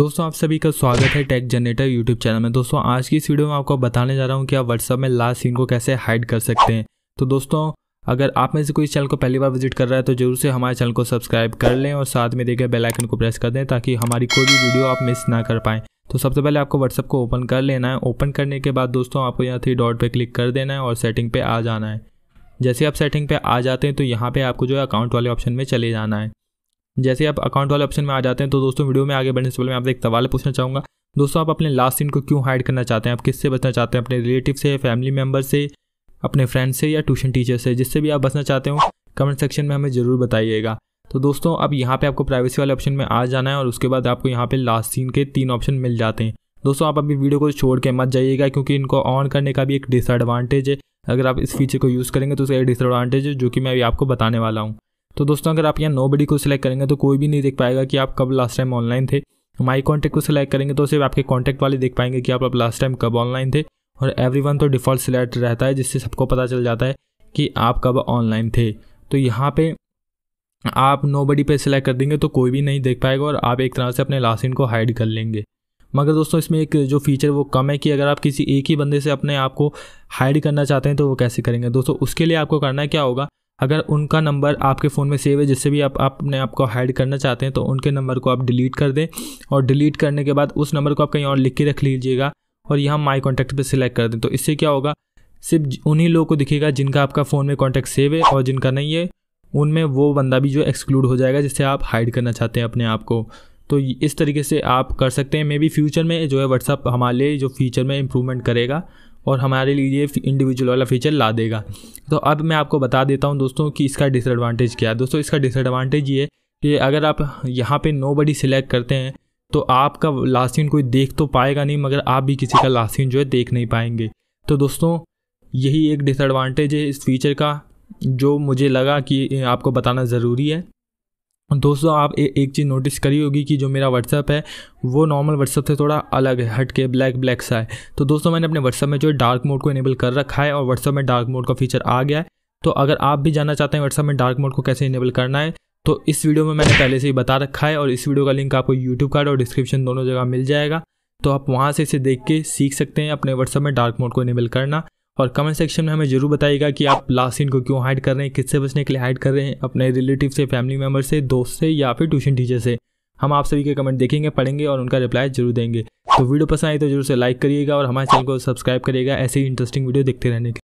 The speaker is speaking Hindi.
दोस्तों आप सभी का स्वागत है टेक जनरेटर यूट्यूब चैनल में दोस्तों आज की इस वीडियो में आपको बताने जा रहा हूँ कि आप व्हाट्सअप में लास्ट सीन को कैसे हाइड कर सकते हैं तो दोस्तों अगर आप में से कोई इस चैनल को पहली बार विजिट कर रहा है तो जरूर से हमारे चैनल को सब्सक्राइब कर लें और साथ में देखे बेलाइकन को प्रेस कर दें ताकि हमारी कोई भी वीडियो आप मिस ना कर पाएँ तो सबसे पहले आपको व्हाट्सअप को ओपन कर लेना है ओपन करने के बाद दोस्तों आपको यहाँ थ्री डॉट पर क्लिक कर देना है और सेटिंग पर आ जाना है जैसे आप सेटिंग पर आ जाते हैं तो यहाँ पर आपको जो है अकाउंट वाले ऑप्शन में चले जाना है जैसे आप अकाउंट वाले ऑप्शन में आ जाते हैं तो दोस्तों वीडियो में आगे बढ़ने से पहले मैं आपसे एक सवाल पूछना चाहूँगा दोस्तों आप अपने लास्ट सीन को क्यों हाइड करना चाहते हैं आप किससे बचना चाहते हैं अपने रिलेटिव से फैमिली मेम्बर से अपने फ्रेंड से या ट्यूशन टीचर से जिससे भी आप बचना चाहते हो कमेंट सेक्शन में हमें ज़रूर बताइएगा तो दोस्तों अब यहाँ पे आपको प्राइवेसी वाले ऑप्शन में आ जाना है और उसके बाद आपको यहाँ पे लास्ट सीन के तीन ऑप्शन मिल जाते हैं दोस्तों आप अभी वीडियो को छोड़ के मत जाइएगा क्योंकि इनको ऑन करने का भी एक डिसएडवांटेज है अगर आप इस फीचर को यूज़ करेंगे तो उसका एक डिसएडवांटेज है जो कि मैं अभी आपको बताने वाला हूँ तो दोस्तों अगर आप यहाँ नो बडी को सिलेक्ट करेंगे तो कोई भी नहीं देख पाएगा कि आप कब लास्ट टाइम ऑनलाइन थे माई कॉन्टैक्ट को सिलेक्ट करेंगे तो सिर्फ आपके कॉन्टैक्ट वाले देख पाएंगे कि आप अब लास्ट टाइम कब ऑनलाइन थे और एवरी वन तो डिफ़ॉल्ट सिलेक्ट रहता है जिससे सबको पता चल जाता है कि आप कब ऑनलाइन थे तो यहाँ पर आप नो बडी पे सिलेक्ट कर देंगे तो कोई भी नहीं देख पाएगा और आप एक तरह से अपने लास्ट इन को हाइड कर लेंगे मगर दोस्तों इसमें एक जो फीचर वो कम है कि अगर आप किसी एक ही बंदे से अपने आप को हाइड करना चाहते हैं तो वो कैसे करेंगे दोस्तों उसके लिए आपको करना क्या होगा अगर उनका नंबर आपके फ़ोन में सेव है जिससे भी आप अपने आप को हाइड करना चाहते हैं तो उनके नंबर को आप डिलीट कर दें और डिलीट करने के बाद उस नंबर को आप कहीं और लिख के रख लीजिएगा और यहाँ माई कॉन्टैक्ट पर सिलेक्ट कर दें तो इससे क्या होगा सिर्फ उन्हीं लोगों को दिखेगा जिनका आपका फ़ोन में कॉन्टैक्ट सेव है और जिनका नहीं है उनमें वो बंदा भी जो एक्सक्लूड हो जाएगा जिससे आप हाइड करना चाहते हैं अपने आप को तो इस तरीके से आप कर सकते हैं मे बी फ्यूचर में जो है व्हाट्सअप हमारे जो फ्यूचर में इम्प्रूवमेंट करेगा और हमारे लिए इंडिविजुअल वाला फीचर ला देगा तो अब मैं आपको बता देता हूँ दोस्तों कि इसका डिसएडवांटेज क्या है दोस्तों इसका डिसएडवांटेज ये है कि अगर आप यहाँ पे नो बडी सिलेक्ट करते हैं तो आपका लास्ट सीन कोई देख तो पाएगा नहीं मगर आप भी किसी का लास्ट सीन जो है देख नहीं पाएंगे तो दोस्तों यही एक डिसएडवांटेज है इस फीचर का जो मुझे लगा कि आपको बताना ज़रूरी है दोस्तों आप ए, एक चीज़ नोटिस करी होगी कि जो मेरा व्हाट्सअप है वो नॉर्मल व्हाट्सअप से थोड़ा अलग है हट के ब्लैक ब्लैक सा है तो दोस्तों मैंने अपने व्हाट्सअप में जो है डार्क मोड को इनेबल कर रखा है और व्हाट्सअप में डार्क मोड का फीचर आ गया है तो अगर आप भी जानना चाहते हैं व्हाट्सअप में डार्क मोड को कैसे इनेबल करना है तो इस वीडियो में मैंने पहले से ही बता रखा है और इस वीडियो का लिंक आपको यूट्यूब कार्ड और डिस्क्रिप्शन दोनों जगह मिल जाएगा तो आप वहाँ से इसे देख के सीख सकते हैं अपने व्हाट्सअप में डार्क मोड को इनेबल करना और कमेंट सेक्शन में हमें ज़रूर बताइएगा कि आप लास्ट सीन को क्यों हाइड कर रहे हैं किससे बचने के लिए हाइड कर रहे हैं अपने रिलेटिव से फैमिली मेम्बर से दोस्त से या फिर ट्यूशन टीचर से हम आप सभी के कमेंट देखेंगे पढ़ेंगे और उनका रिप्लाई जरूर देंगे तो वीडियो पसंद आई तो जरूर से लाइक करिएगा और हमारे चैनल को सब्सक्राइब करिएगा ऐसी इंटरेस्टिंग वीडियो देखते रहने के